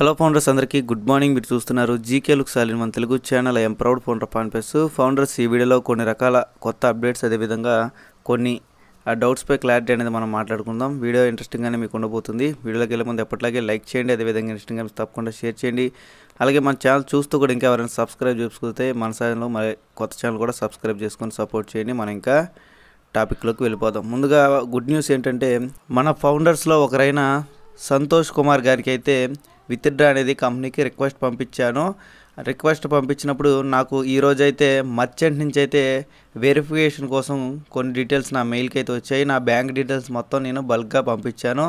hello founders అందరికీ good morning మీరు చూస్తున్నారు జీకే లుక్ సాలిన్ మన తెలుగు ఛానల్ ఎం ప్రౌడ్ ఫౌండర్ పాన్పెస్ ఫౌండర్స్ ఈ వీడియోలో కొన్ని రకాల కొత్త అప్డేట్స్ అదేవిధంగా కొన్ని ఆ డౌట్స్పై క్లారిటీ అనేది మనం మాట్లాడుకుందాం వీడియో ఇంట్రెస్టింగ్గానే మీకు ఉండబోతుంది వీడియోలోకి వెళ్ళే ముందు ఎప్పటిలాగే లైక్ చేయండి అదేవిధంగా ఇంట్రెస్టింగ్గా తప్పకుండా షేర్ చేయండి అలాగే మన ఛానల్ చూస్తూ కూడా ఇంకా ఎవరైనా సబ్స్క్రైబ్ చేసుకుంటే మన ఛానల్లో మరి కొత్త ఛానల్ కూడా సబ్స్క్రైబ్ చేసుకొని సపోర్ట్ చేయండి మనం ఇంకా టాపిక్లోకి వెళ్ళిపోదాం ముందుగా గుడ్ న్యూస్ ఏంటంటే మన ఫౌండర్స్లో ఒకరైన సంతోష్ కుమార్ గారికి అయితే విత్డ్రా అనేది కంపెనీకి రిక్వెస్ట్ పంపించాను రిక్వెస్ట్ పంపించినప్పుడు నాకు ఈరోజు అయితే మర్చెంట్ నుంచి అయితే వెరిఫికేషన్ కోసం కొన్ని డీటెయిల్స్ నా మెయిల్కి అయితే వచ్చాయి నా బ్యాంక్ డీటెయిల్స్ మొత్తం నేను బల్క్గా పంపించాను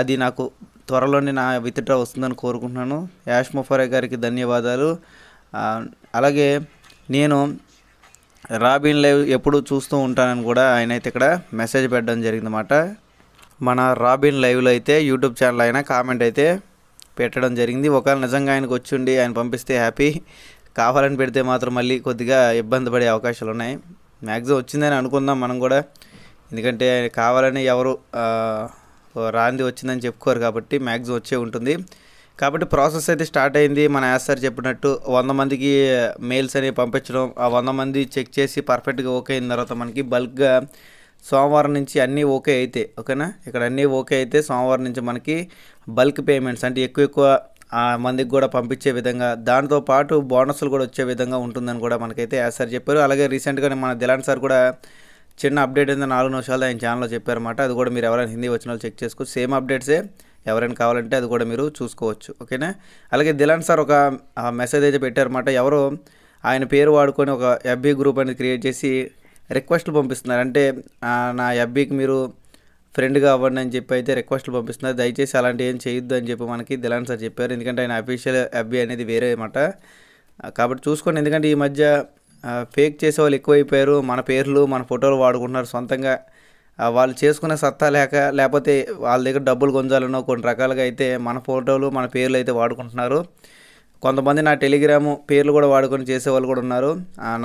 అది నాకు త్వరలోనే నా విత్డ్రా వస్తుందని కోరుకుంటున్నాను యాష్ మొఫరే గారికి ధన్యవాదాలు అలాగే నేను రాబిన్ లైవ్ ఎప్పుడు చూస్తూ ఉంటానని కూడా ఆయన అయితే ఇక్కడ మెసేజ్ పెట్టడం జరిగిందన్నమాట మన రాబిన్ లైవ్లో అయితే యూట్యూబ్ ఛానల్ అయినా కామెంట్ అయితే పెట్టడం జరిగింది ఒకవేళ నిజంగా ఆయనకు వచ్చిండి ఆయన పంపిస్తే హ్యాపీ కావాలని పెడితే మాత్రం మళ్ళీ కొద్దిగా ఇబ్బంది పడే అవకాశాలు ఉన్నాయి మ్యాక్సిమం వచ్చిందని అనుకుందాం మనం కూడా ఎందుకంటే ఆయన కావాలని ఎవరు రాంది వచ్చిందని చెప్పుకోరు కాబట్టి మ్యాక్సిమం వచ్చే ఉంటుంది కాబట్టి ప్రాసెస్ అయితే స్టార్ట్ అయింది మన యాసార్ చెప్పినట్టు వంద మందికి మెయిల్స్ అనేవి పంపించడం ఆ వంద మంది చెక్ చేసి పర్ఫెక్ట్గా ఓకే అయిన తర్వాత మనకి బల్క్గా సోమవారం నుంచి అన్నీ ఓకే అయితే ఓకేనా ఇక్కడ అన్నీ ఓకే అయితే సోమవారం నుంచి మనకి బల్క్ పేమెంట్స్ అంటే ఎక్కువ ఎక్కువ మందికి కూడా పంపించే విధంగా దాంతో పాటు బోనస్లు కూడా వచ్చే విధంగా ఉంటుందని కూడా మనకైతే యాజ్ సార్ చెప్పారు అలాగే రీసెంట్గానే మన దిలాన్ సార్ కూడా చిన్న అప్డేట్ ఏందో నాలుగు నిమిషాలు ఆయన ఛానల్లో చెప్పారన్నమాట అది కూడా మీరు ఎవరైనా హిందీ వచ్చిన వాళ్ళు చెక్ చేసుకోవచ్చు సేమ్ అప్డేట్సే ఎవరైనా కావాలంటే అది కూడా మీరు చూసుకోవచ్చు ఓకేనా అలాగే దిలాన్ సార్ ఒక మెసేజ్ అయితే పెట్టారన్నమాట ఎవరో ఆయన పేరు వాడుకొని ఒక ఎఫ్బీ గ్రూప్ అనేది క్రియేట్ చేసి రిక్వెస్ట్లు పంపిస్తున్నారు అంటే నా ఎఫ్బీకి మీరు ఫ్రెండ్గా అవ్వండి అని చెప్పి అయితే రిక్వెస్ట్లు పంపిస్తున్నారు దయచేసి అలాంటి ఏం చేయొద్దు అని చెప్పి మనకి దిలాన్ సార్ చెప్పారు ఎందుకంటే ఆయన అఫీషియల్ అబ్బి అనేది వేరే అనమాట కాబట్టి చూసుకోండి ఎందుకంటే ఈ మధ్య ఫేక్ చేసే వాళ్ళు ఎక్కువైపోయారు మన పేర్లు మన ఫోటోలు వాడుకుంటున్నారు సొంతంగా వాళ్ళు చేసుకునే సత్తా లేక లేకపోతే వాళ్ళ దగ్గర డబ్బులు గుంజాలనో కొన్ని రకాలుగా అయితే మన ఫోటోలు మన పేర్లు అయితే వాడుకుంటున్నారు కొంతమంది నా టెలిగ్రాము పేర్లు కూడా వాడుకొని చేసేవాళ్ళు కూడా ఉన్నారు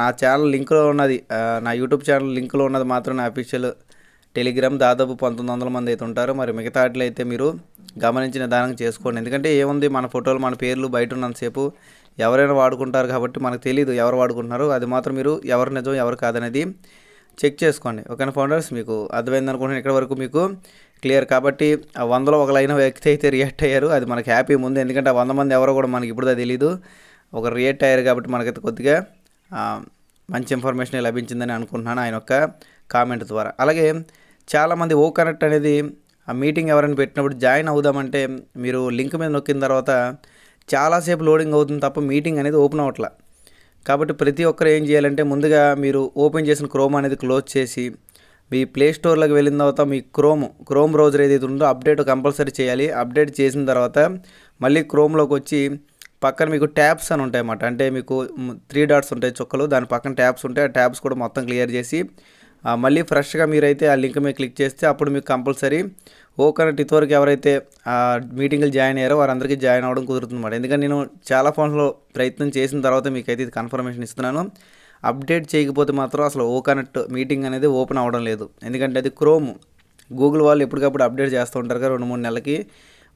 నా ఛానల్ లింక్లో ఉన్నది నా యూట్యూబ్ ఛానల్ లింక్లో ఉన్నది మాత్రం నా అఫీషియల్ టెలిగ్రామ్ దాదాపు పంతొమ్మిది వందల మంది అయితే ఉంటారు మరి మిగతా అయితే మీరు గమనించిన దానం చేసుకోండి ఎందుకంటే ఏముంది మన ఫోటోలు మన పేర్లు బయట ఉన్నంతసేపు ఎవరైనా వాడుకుంటారు కాబట్టి మనకు తెలియదు ఎవరు వాడుకుంటున్నారు అది మాత్రం మీరు ఎవరు నిజం ఎవరు కాదనేది చెక్ చేసుకోండి ఓకేనా ఫౌండర్స్ మీకు అర్థమైంది అనుకుంటున్నాను ఇక్కడ వరకు మీకు క్లియర్ కాబట్టి ఆ వందలో ఒకలైన వ్యక్తి అయితే రియాక్ట్ అయ్యారు అది మనకి హ్యాపీ ముందు ఎందుకంటే ఆ వంద మంది ఎవరో కూడా మనకి ఇప్పుడు తెలియదు ఒక రియాక్ట్ అయ్యారు కాబట్టి మనకైతే కొద్దిగా మంచి ఇన్ఫర్మేషన్ లభించిందని అనుకుంటున్నాను ఆయన యొక్క కామెంట్ ద్వారా అలాగే చాలామంది ఓ కనెక్ట్ అనేది ఆ మీటింగ్ ఎవరైనా పెట్టినప్పుడు జాయిన్ అవుదామంటే మీరు లింక్ మీద నొక్కిన తర్వాత చాలాసేపు లోడింగ్ అవుతుంది తప్ప మీటింగ్ అనేది ఓపెన్ అవట్లా కాబట్టి ప్రతి ఒక్కరు ఏం చేయాలంటే ముందుగా మీరు ఓపెన్ చేసిన క్రోమ్ అనేది క్లోజ్ చేసి మీ ప్లే స్టోర్లోకి వెళ్ళిన తర్వాత మీ క్రోమ్ క్రోమ్ బ్రౌజర్ ఏదైతే ఉందో అప్డేట్ కంపల్సరీ చేయాలి అప్డేట్ చేసిన తర్వాత మళ్ళీ క్రోమ్లోకి వచ్చి పక్కన మీకు ట్యాబ్స్ అని ఉంటాయి అన్నమాట అంటే మీకు త్రీ డాట్స్ ఉంటాయి చుక్కలు దాని పక్కన ట్యాబ్స్ ఉంటాయి ఆ ట్యాబ్స్ కూడా మొత్తం క్లియర్ చేసి మళ్ళీ ఫ్రెష్గా మీరైతే ఆ లింక్ మీద క్లిక్ చేస్తే అప్పుడు మీకు కంపల్సరీ ఓ కనెక్ట్ వరకు ఎవరైతే మీటింగ్లు జాయిన్ అయ్యారో వారందరికీ జాయిన్ అవ్వడం కుదురుతుందన్నమాట ఎందుకంటే నేను చాలా ఫోన్స్లో ప్రయత్నం చేసిన తర్వాత మీకైతే ఇది కన్ఫర్మేషన్ ఇస్తున్నాను అప్డేట్ చేయకపోతే మాత్రం అసలు ఓ మీటింగ్ అనేది ఓపెన్ అవ్వడం లేదు ఎందుకంటే అది క్రోమ్ గూగుల్ వాళ్ళు ఎప్పటికప్పుడు అప్డేట్ చేస్తూ ఉంటారు కదా రెండు మూడు నెలలకి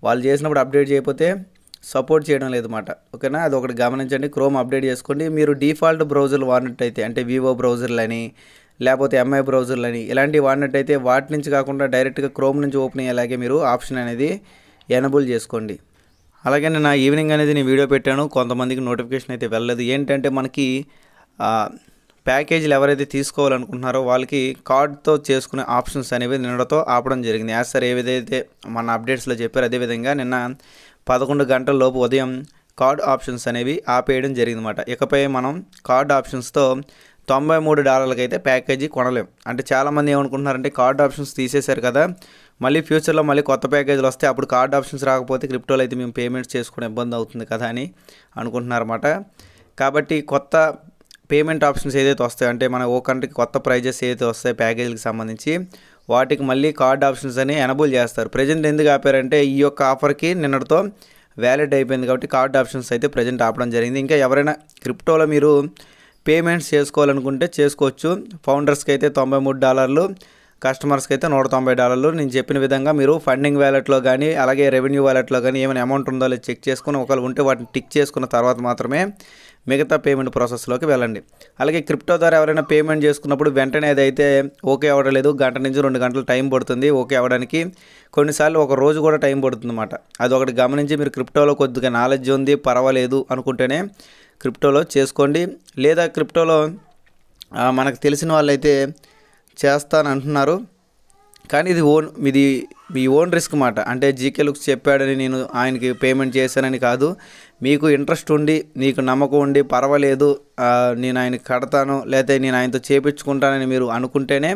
వాళ్ళు చేసినప్పుడు అప్డేట్ చేయకపోతే సపోర్ట్ చేయడం అన్నమాట ఓకేనా అది ఒకటి గమనించండి క్రోమ్ అప్డేట్ చేసుకోండి మీరు డిఫాల్ట్ బ్రౌజర్లు అయితే అంటే వివో బ్రౌజర్లు అని లేకపోతే ఎంఐ బ్రౌజర్లని ఇలాంటివి వాడినట్టయితే వాటి నుంచి కాకుండా డైరెక్ట్గా క్రోమ్ నుంచి ఓపెన్ అయ్యేలాగే మీరు ఆప్షన్ అనేది ఎనబుల్ చేసుకోండి అలాగే నేను ఈవినింగ్ అనేది నేను వీడియో పెట్టాను కొంతమందికి నోటిఫికేషన్ అయితే వెళ్ళలేదు ఏంటంటే మనకి ప్యాకేజీలు ఎవరైతే తీసుకోవాలనుకుంటున్నారో వాళ్ళకి కార్డ్తో చేసుకునే ఆప్షన్స్ అనేవి నిన్నతో ఆపడం జరిగింది యాజ్ సార్ ఏ విధైతే మన అప్డేట్స్లో చెప్పారు అదేవిధంగా నిన్న పదకొండు గంటల లోపు ఉదయం కార్డ్ ఆప్షన్స్ అనేవి ఆపేయడం జరిగిందన్నమాట ఇకపై మనం కార్డ్ ఆప్షన్స్తో తొంభై మూడు డాలర్లకి అయితే ప్యాకేజీ కొనలేం అంటే చాలామంది ఏమనుకుంటున్నారంటే కార్డ్ ఆప్షన్స్ తీసేశారు కదా మళ్ళీ ఫ్యూచర్లో మళ్ళీ కొత్త ప్యాకేజీలు వస్తే అప్పుడు కార్డ్ ఆప్షన్స్ రాకపోతే క్రిప్టోలో అయితే మేము పేమెంట్స్ చేసుకునే ఇబ్బంది అవుతుంది కదా అని అనుకుంటున్నారన్నమాట కాబట్టి కొత్త పేమెంట్ ఆప్షన్స్ ఏదైతే వస్తాయో అంటే మన ఓ కంట్రీకి కొత్త ప్రైజెస్ ఏదైతే వస్తాయో ప్యాకేజీలకు సంబంధించి వాటికి మళ్ళీ కార్డ్ ఆప్షన్స్ అని ఎనబుల్ చేస్తారు ప్రజెంట్ ఎందుకు ఆపారంటే ఈ యొక్క ఆఫర్కి నిన్నటితో వ్యాలిడ్ అయిపోయింది కాబట్టి కార్డ్ ఆప్షన్స్ అయితే ప్రజెంట్ ఆపడం జరిగింది ఇంకా ఎవరైనా క్రిప్టోలో మీరు పేమెంట్స్ చేసుకోవాలనుకుంటే చేసుకోవచ్చు ఫౌండర్స్కి అయితే తొంభై మూడు డాలర్లు కస్టమర్స్కి అయితే నూట తొంభై డాలర్లు నేను చెప్పిన విధంగా మీరు ఫండింగ్ వ్యాలెట్లో కానీ అలాగే రెవెన్యూ వ్యాలెట్లో కానీ ఏమైనా అమౌంట్ ఉందో చెక్ చేసుకుని ఒకవేళ ఉంటే వాటిని టిక్ చేసుకున్న తర్వాత మాత్రమే మిగతా పేమెంట్ ప్రాసెస్లోకి వెళ్ళండి అలాగే క్రిప్టో ద్వారా ఎవరైనా పేమెంట్ చేసుకున్నప్పుడు వెంటనే అదైతే ఓకే లేదు గంట నుంచి రెండు గంటలు టైం పడుతుంది ఓకే అవ్వడానికి కొన్నిసార్లు ఒక రోజు కూడా టైం పడుతుంది అనమాట అది ఒకటి గమనించి మీరు క్రిప్టోలో కొద్దిగా నాలెడ్జ్ ఉంది పర్వాలేదు అనుకుంటేనే క్రిప్టోలో చేసుకోండి లేదా క్రిప్టోలో మనకు తెలిసిన వాళ్ళు అయితే చేస్తానంటున్నారు కానీ ఇది ఓన్ ఇది మీ ఓన్ రిస్క్ మాట అంటే జీకే లుక్స్ చెప్పాడని నేను ఆయనకి పేమెంట్ చేశానని కాదు మీకు ఇంట్రెస్ట్ ఉండి నీకు నమ్మకం ఉండి పర్వాలేదు నేను ఆయన కడతాను లేకపోతే నేను ఆయనతో చేపించుకుంటానని మీరు అనుకుంటేనే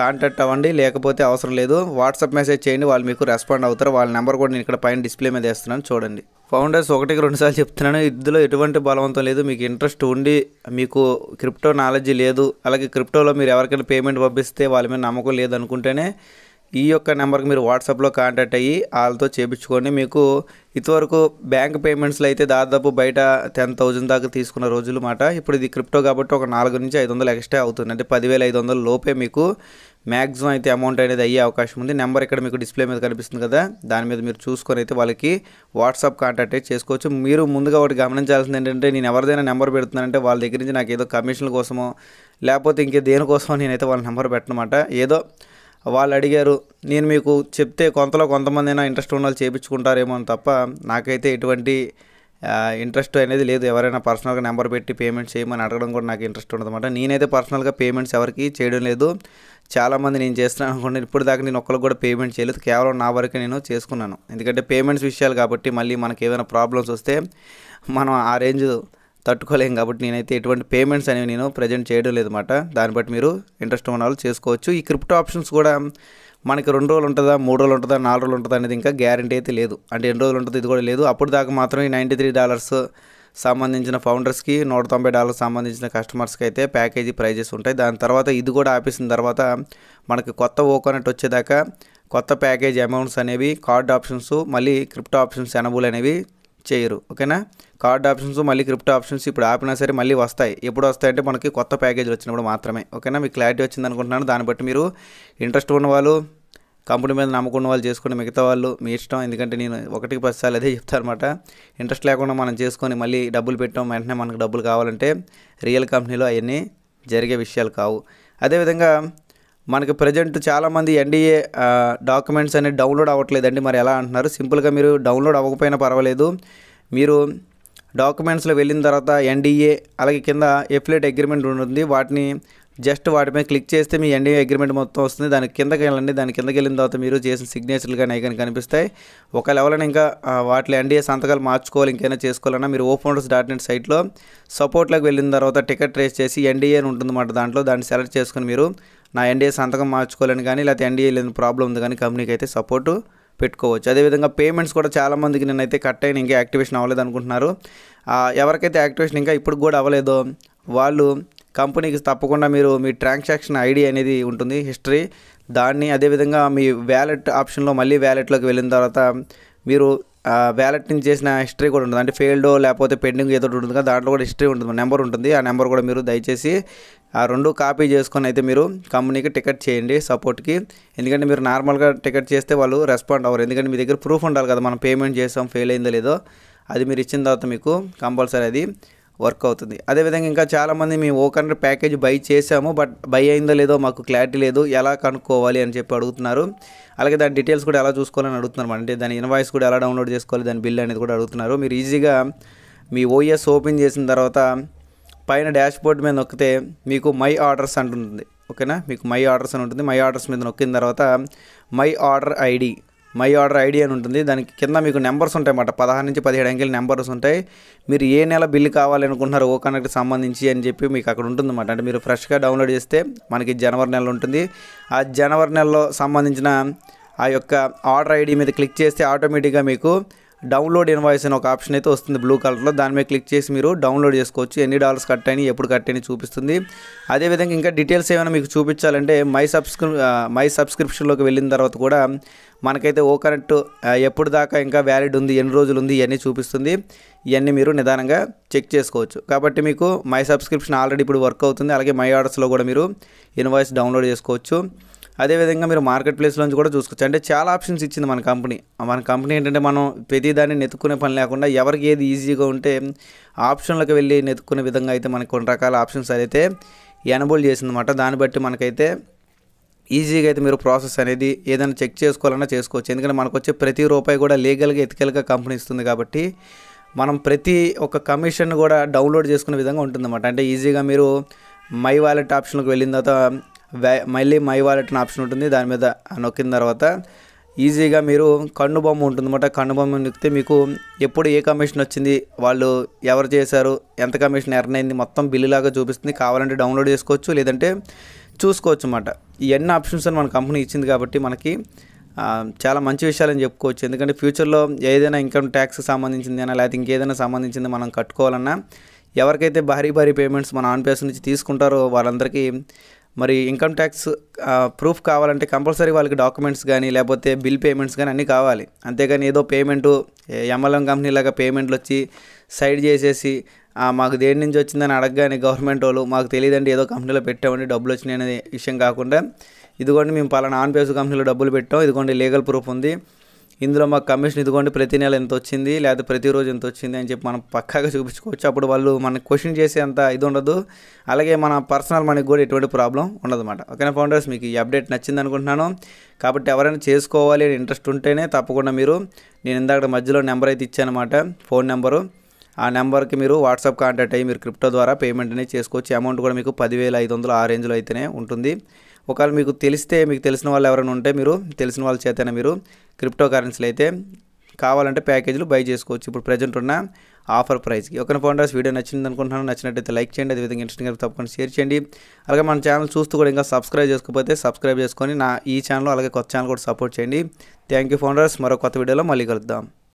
కాంటాక్ట్ అవ్వండి లేకపోతే అవసరం లేదు వాట్సాప్ మెసేజ్ చేయండి వాళ్ళు మీకు రెస్పాండ్ అవుతారు వాళ్ళ నెంబర్ కూడా నేను ఇక్కడ పైన డిస్ప్లే మీద వేస్తున్నాను చూడండి ఫౌండర్స్ ఒకటికి రెండుసార్లు చెప్తున్నాను ఇందులో ఎటువంటి బలవంతం లేదు మీకు ఇంట్రెస్ట్ ఉండి మీకు క్రిప్టో నాలెడ్జ్ లేదు అలాగే క్రిప్టోలో మీరు ఎవరికైనా పేమెంట్ పంపిస్తే వాళ్ళ మీద నమ్మకం లేదనుకుంటేనే ఈ యొక్క నెంబర్కి మీరు వాట్సాప్లో కాంటాక్ట్ అయ్యి వాళ్ళతో చేపించుకోండి మీకు ఇంతవరకు బ్యాంక్ పేమెంట్స్లో అయితే దాదాపు బయట టెన్ థౌజండ్ దాకా తీసుకున్న రోజులు మాట ఇప్పుడు ఇది క్రిప్టో కాబట్టి ఒక నాలుగు నుంచి ఐదు వందలు ఎక్స్ట్రా అవుతుంది అంటే పదివేల ఐదు వందల లోపే మీకు మ్యాక్సిమం అయితే అమౌంట్ అనేది అయ్యే అవకాశం ఉంది నెంబర్ ఇక్కడ మీకు డిస్ప్లే మీద కనిపిస్తుంది కదా దాని మీద మీరు చూసుకొని అయితే వాళ్ళకి వాట్సాప్ కాంటాక్ట్ చేసుకోవచ్చు మీరు ముందుగా ఒకటి గమనించాల్సింది ఏంటంటే నేను ఎవరిదైనా నెంబర్ పెడుతున్నానంటే వాళ్ళ దగ్గర నుంచి నాకు ఏదో కమిషన్ల కోసమో లేకపోతే ఇంకే దేనికోసమో నేనైతే వాళ్ళ నెంబర్ పెట్టనమాట ఏదో వాళ్ళు అడిగారు నేను మీకు చెప్తే కొంతలో కొంతమంది అయినా ఇంట్రెస్ట్ ఉన్న వాళ్ళు చేయించుకుంటారేమో అని తప్ప నాకైతే ఎటువంటి ఇంట్రెస్ట్ అనేది లేదు ఎవరైనా పర్సనల్గా నెంబర్ పెట్టి పేమెంట్స్ చేయమని అడగడం కూడా నాకు ఇంట్రెస్ట్ అనమాట నేనైతే పర్సనల్గా పేమెంట్స్ ఎవరికి చేయడం లేదు చాలామంది నేను చేస్తున్నాను అనుకుంటున్నాను ఇప్పుడు దాకా నేను ఒక్కరికి కూడా పేమెంట్ చేయలేదు కేవలం నా వరకే నేను చేసుకున్నాను ఎందుకంటే పేమెంట్స్ విషయాలు కాబట్టి మళ్ళీ మనకి ఏమైనా ప్రాబ్లమ్స్ వస్తే మనం ఆ రేంజ్ తట్టుకోలేం కాబట్టి నేనైతే ఎటువంటి పేమెంట్స్ అనేవి నేను ప్రజెంట్ చేయడం లేదన్నమాట దాన్ని బట్టి మీరు ఇంట్రెస్ట్ ఉన్న వాళ్ళు చేసుకోవచ్చు ఈ క్రిప్టో ఆప్షన్స్ కూడా మనకి రెండు రోజులు ఉంటుందా మూడు రోజులు ఉంటుందా నాలుగు రోజులు ఉంటుందా అనేది ఇంకా గ్యారంటీ అయితే లేదు అంటే ఎన్ని రోజులు ఉంటుంది ఇది కూడా లేదు అప్పుడు దాకా మాత్రమే నైంటీ త్రీ డాలర్స్ సంబంధించిన ఫౌండర్స్కి నూట తొంభై డాలర్స్ సంబంధించిన కస్టమర్స్కి అయితే ప్యాకేజీ ప్రైజెస్ ఉంటాయి దాని తర్వాత ఇది కూడా ఆపేసిన తర్వాత మనకి కొత్త ఓకోనట్ వచ్చేదాకా కొత్త ప్యాకేజ్ అమౌంట్స్ అనేవి కార్డ్ ఆప్షన్స్ మళ్ళీ క్రిప్టో ఆప్షన్స్ ఎనబుల్ అనేవి చేయరు ఓకేనా కార్డ్ ఆప్షన్స్ మళ్ళీ క్రిప్టో ఆప్షన్స్ ఇప్పుడు ఆపినా సరే మళ్ళీ వస్తాయి ఎప్పుడు వస్తాయంటే మనకి కొత్త ప్యాకేజ్ వచ్చినప్పుడు మాత్రమే ఓకేనా మీకు క్లారిటీ వచ్చింది అనుకుంటున్నాను దాన్ని బట్టి మీరు ఇంట్రెస్ట్ ఉన్న వాళ్ళు కంపెనీ మీద నమ్ముకున్న వాళ్ళు చేసుకుని మిగతా వాళ్ళు మీ ఇష్టం ఎందుకంటే నేను ఒకటికి పదిసార్లు అదే అనమాట ఇంట్రెస్ట్ లేకుండా మనం చేసుకొని మళ్ళీ డబ్బులు పెట్టాం వెంటనే మనకు డబ్బులు కావాలంటే రియల్ కంపెనీలో అవన్నీ జరిగే విషయాలు కావు అదేవిధంగా మనకి ప్రజెంట్ చాలామంది ఎన్డీఏ డాక్యుమెంట్స్ అనేవి డౌన్లోడ్ అవ్వట్లేదండి మరి ఎలా అంటున్నారు సింపుల్గా మీరు డౌన్లోడ్ అవ్వకపోయినా పర్వాలేదు మీరు డాక్యుమెంట్స్లో వెళ్ళిన తర్వాత ఎన్డీఏ అలాగే కింద ఎఫిలేట్ అగ్రిమెంట్ ఉంటుంది వాటిని జస్ట్ వాటిపై క్లిక్ చేస్తే మీ ఎన్డీఏ అగ్రిమెంట్ మొత్తం వస్తుంది దాని కిందకి వెళ్ళండి దాని కిందకి వెళ్ళిన తర్వాత మీరు చేసిన సిగ్నేచర్లు కానీ కానీ కనిపిస్తాయి ఒకవేళ ఎవరైనా ఇంకా వాటిలో ఎన్డీఏ సంతకాలు మార్చుకోవాలి ఇంకైనా చేసుకోవాలన్నా మీరు ఓ ఫోన్డర్స్ డాట్ నెట్ సైట్లో సపోర్ట్లోకి వెళ్ళిన తర్వాత టికెట్ ట్రేస్ చేసి ఎన్డీఏ అని ఉంటుందన్నమాట దాంట్లో దాన్ని సెలెక్ట్ చేసుకుని మీరు నా ఎన్డీఏ సంతకం మార్చుకోలేను కానీ లేకపోతే ఎన్డీఏ లేని ప్రాబ్లం ఉంది కానీ కంపెనీకి అయితే సపోర్టు పెట్టుకోవచ్చు అదేవిధంగా పేమెంట్స్ కూడా చాలామందికి నేనైతే కట్ అయిన ఇంకా యాక్టివేషన్ అవ్వలేదు అనుకుంటున్నారు ఎవరికైతే యాక్టివేషన్ ఇంకా ఇప్పుడు కూడా అవ్వలేదో వాళ్ళు కంపెనీకి తప్పకుండా మీరు మీ ట్రాన్సాక్షన్ ఐడి అనేది ఉంటుంది హిస్టరీ దాన్ని అదేవిధంగా మీ వ్యాలెట్ ఆప్షన్లో మళ్ళీ వ్యాలెట్లోకి వెళ్ళిన తర్వాత మీరు వ్యాలెట్ నుంచి చేసిన హిస్టరీ కూడా ఉంటుంది అంటే ఫెయిల్డో లేకపోతే పెండింగ్ ఏదో ఉంటుంది కదా దాంట్లో కూడా హిస్టరీ ఉంటుంది నెంబర్ ఉంటుంది ఆ నెంబర్ కూడా మీరు దయచేసి ఆ రెండు కాపీ చేసుకొని అయితే మీరు కంపెనీకి టికెట్ చేయండి సపోర్ట్కి ఎందుకంటే మీరు నార్మల్గా టికెట్ చేస్తే వాళ్ళు రెస్పాండ్ అవ్వరు ఎందుకంటే మీ దగ్గర ప్రూఫ్ ఉండాలి కదా మనం పేమెంట్ చేసాం ఫెయిల్ అయిందో లేదో అది మీరు ఇచ్చిన తర్వాత మీకు కంపల్సరీ అది వర్క్ అవుతుంది అదేవిధంగా ఇంకా చాలామంది మేము ఓ ప్యాకేజ్ బై చేసాము బట్ బై అయిందో లేదో మాకు క్లారిటీ లేదు ఎలా కనుక్కోవాలి అని చెప్పి అడుగుతున్నారు అలాగే దాని డీటెయిల్స్ కూడా ఎలా చూసుకోవాలని అడుగుతున్నారు అంటే దాని ఇన్వాయిస్ కూడా ఎలా డౌన్లోడ్ చేసుకోవాలి దాని బిల్ అనేది కూడా అడుగుతున్నారు మీరు ఈజీగా మీ ఓఎస్ ఓపెన్ చేసిన తర్వాత పైన డాష్ బోర్డ్ మీద నొక్కితే మీకు మై ఆర్డర్స్ అంటుంటుంది ఓకేనా మీకు మై ఆర్డర్స్ అని ఉంటుంది మై ఆర్డర్స్ మీద నొక్కిన తర్వాత my order ID my order ID అని ఉంటుంది దానికి కింద మీకు నెంబర్స్ ఉంటాయి అన్నమాట పదహారు నుంచి పదిహేడు అంకెల నెంబర్స్ ఉంటాయి మీరు ఏ నెల బిల్లు కావాలనుకుంటున్నారు ఓ కనెక్ట్ సంబంధించి అని చెప్పి మీకు అక్కడ ఉంటుంది అన్నమాట అంటే మీరు ఫ్రెష్గా డౌన్లోడ్ చేస్తే మనకి జనవరి నెల ఉంటుంది ఆ జనవరి నెలలో సంబంధించిన ఆ యొక్క ఆర్డర్ ఐడి మీద క్లిక్ చేస్తే ఆటోమేటిక్గా మీకు డౌన్లోడ్ ఇన్వాయిస్ అని ఒక ఆప్షన్ అయితే వస్తుంది బ్లూ కలర్లో దాని మీద క్లిక్ చేసి మీరు డౌన్లోడ్ చేసుకోవచ్చు ఎన్ని డాలర్స్ కట్ అయినాయి ఎప్పుడు కట్ అయినాయి చూపిస్తుంది అదేవిధంగా ఇంకా డీటెయిల్స్ ఏమైనా మీకు చూపించాలంటే మై సబ్స్క్రి మై సబ్స్క్రిప్షన్లోకి వెళ్ళిన తర్వాత కూడా మనకైతే ఓ కరెంట్ ఎప్పుడు దాకా ఇంకా వ్యాలిడ్ ఉంది ఎన్ని రోజులు ఉంది ఇవన్నీ చూపిస్తుంది ఇవన్నీ మీరు నిదానంగా చెక్ చేసుకోవచ్చు కాబట్టి మీకు మై సబ్స్క్రిప్షన్ ఆల్రెడీ ఇప్పుడు వర్క్ అవుతుంది అలాగే మై ఆర్డర్స్లో కూడా మీరు ఇన్వాయిస్ డౌన్లోడ్ చేసుకోవచ్చు అదేవిధంగా మీరు మార్కెట్ ప్లేస్లోంచి కూడా చూసుకోవచ్చు అంటే చాలా ఆప్షన్స్ ఇచ్చింది మన కంపెనీ మన కంపెనీ ఏంటంటే మనం ప్రతి దాన్ని నెత్తుకునే పని లేకుండా ఎవరికి ఏది ఈజీగా ఉంటే ఆప్షన్లకు వెళ్ళి నెత్తుకునే విధంగా అయితే మనకు కొన్ని రకాల ఆప్షన్స్ అయితే ఎనబుల్ చేసిందన్నమాట దాన్ని బట్టి మనకైతే ఈజీగా అయితే మీరు ప్రాసెస్ అనేది ఏదైనా చెక్ చేసుకోవాలన్నా చేసుకోవచ్చు ఎందుకంటే మనకు వచ్చే ప్రతి రూపాయి కూడా లీగల్గా ఎథికల్గా కంపెనీ ఇస్తుంది కాబట్టి మనం ప్రతి ఒక్క కమిషన్ కూడా డౌన్లోడ్ చేసుకునే విధంగా ఉంటుందన్నమాట అంటే ఈజీగా మీరు మై వాలెట్ ఆప్షన్లకు వెళ్ళిన తర్వాత మళ్ళీ మై వాలెట్ అని ఆప్షన్ ఉంటుంది దాని మీద నొక్కిన తర్వాత ఈజీగా మీరు కన్ను బొమ్మ ఉంటుంది అన్నమాట కన్ను బొమ్మ నొక్కితే మీకు ఎప్పుడు ఏ కమిషన్ వచ్చింది వాళ్ళు ఎవరు చేశారు ఎంత కమిషన్ ఎర్నైంది మొత్తం మొత్తం బిల్లులాగా చూపిస్తుంది కావాలంటే డౌన్లోడ్ చేసుకోవచ్చు లేదంటే చూసుకోవచ్చు అన్నమాట ఎన్ని ఆప్షన్స్ అని మన కంపెనీ ఇచ్చింది కాబట్టి మనకి చాలా మంచి విషయాలని చెప్పుకోవచ్చు ఎందుకంటే ఫ్యూచర్లో ఏదైనా ఇన్కమ్ ట్యాక్స్ అయినా లేకపోతే ఇంకేదైనా సంబంధించింది మనం కట్టుకోవాలన్నా ఎవరికైతే భారీ భారీ పేమెంట్స్ మన ఆన్పేస్ నుంచి తీసుకుంటారో వాళ్ళందరికీ మరి ఇన్కమ్ ట్యాక్స్ ప్రూఫ్ కావాలంటే కంపల్సరీ వాళ్ళకి డాక్యుమెంట్స్ కానీ లేకపోతే బిల్ పేమెంట్స్ కానీ అన్నీ కావాలి అంతేగాని ఏదో పేమెంటు ఎంఎల్ఎం కంపెనీ లాగా పేమెంట్లు వచ్చి సైడ్ చేసేసి మాకు దేని నుంచి వచ్చిందని అడగగానే గవర్నమెంట్ వాళ్ళు మాకు తెలియదండి ఏదో కంపెనీలో పెట్టామండి డబ్బులు వచ్చినాయి అనే విషయం కాకుండా ఇదిగోండి మేము పలానా ఆన్ పేస్ కంపెనీలో డబ్బులు పెట్టాం ఇదిగోండి లీగల్ ప్రూఫ్ ఉంది ఇందులో మాకు కమిషన్ ఇదిగోండి ప్రతి నెల ఎంత వచ్చింది లేదా ప్రతిరోజు ఎంత వచ్చింది అని చెప్పి మనం పక్కాగా చూపించుకోవచ్చు అప్పుడు వాళ్ళు మనకు క్వశ్చన్ చేసే అంత ఇది ఉండదు అలాగే మన పర్సనల్ మనకి కూడా ఎటువంటి ప్రాబ్లం ఉండదు అనమాట ఓకేనా ఫౌండర్స్ మీకు ఈ అప్డేట్ నచ్చింది అనుకుంటున్నాను కాబట్టి ఎవరైనా చేసుకోవాలి అని ఇంట్రెస్ట్ ఉంటేనే తప్పకుండా మీరు నేను ఇందాక మధ్యలో నెంబర్ అయితే ఇచ్చానమాట ఫోన్ నెంబరు ఆ నెంబర్కి మీరు వాట్సాప్ కాంటాక్ట్ అయ్యి మీరు క్రిప్టో ద్వారా పేమెంట్ అనేది చేసుకోవచ్చు అమౌంట్ కూడా మీకు పదివేల ఐదు వందలు ఆ రేంజ్లో అయితేనే ఉంటుంది ఒకవేళ మీకు తెలిస్తే మీకు తెలిసిన వాళ్ళు ఎవరైనా ఉంటే మీరు తెలిసిన వాళ్ళ చేతనే మీరు క్రిప్టో కరెన్సీలు అయితే కావాలంటే ప్యాకేజీలు బై చేసుకోవచ్చు ఇప్పుడు ప్రజెంట్ ఉన్న ఆఫర్ ప్రైస్కి ఫోన్ ఫౌండర్స్ వీడియో నచ్చింది అనుకుంటున్నాను నచ్చినట్టయితే లైక్ చేయండి అదేవిధంగా ఇంట్రెస్టింగ్ గారికి తప్పకుండా షేర్ చేయండి అలాగే మన ఛానల్ చూస్తూ కూడా ఇంకా సబ్స్క్రైబ్ చేసుకోకపోతే సబ్స్క్రైబ్ చేసుకొని నా ఈ ఛానల్ అలాగే కొత్త ఛానల్ కూడా సపోర్ట్ చేయండి థ్యాంక్ యూ ఫౌండర్స్ మరో కొత్త వీడియోలో మళ్ళీ కలుద్దాం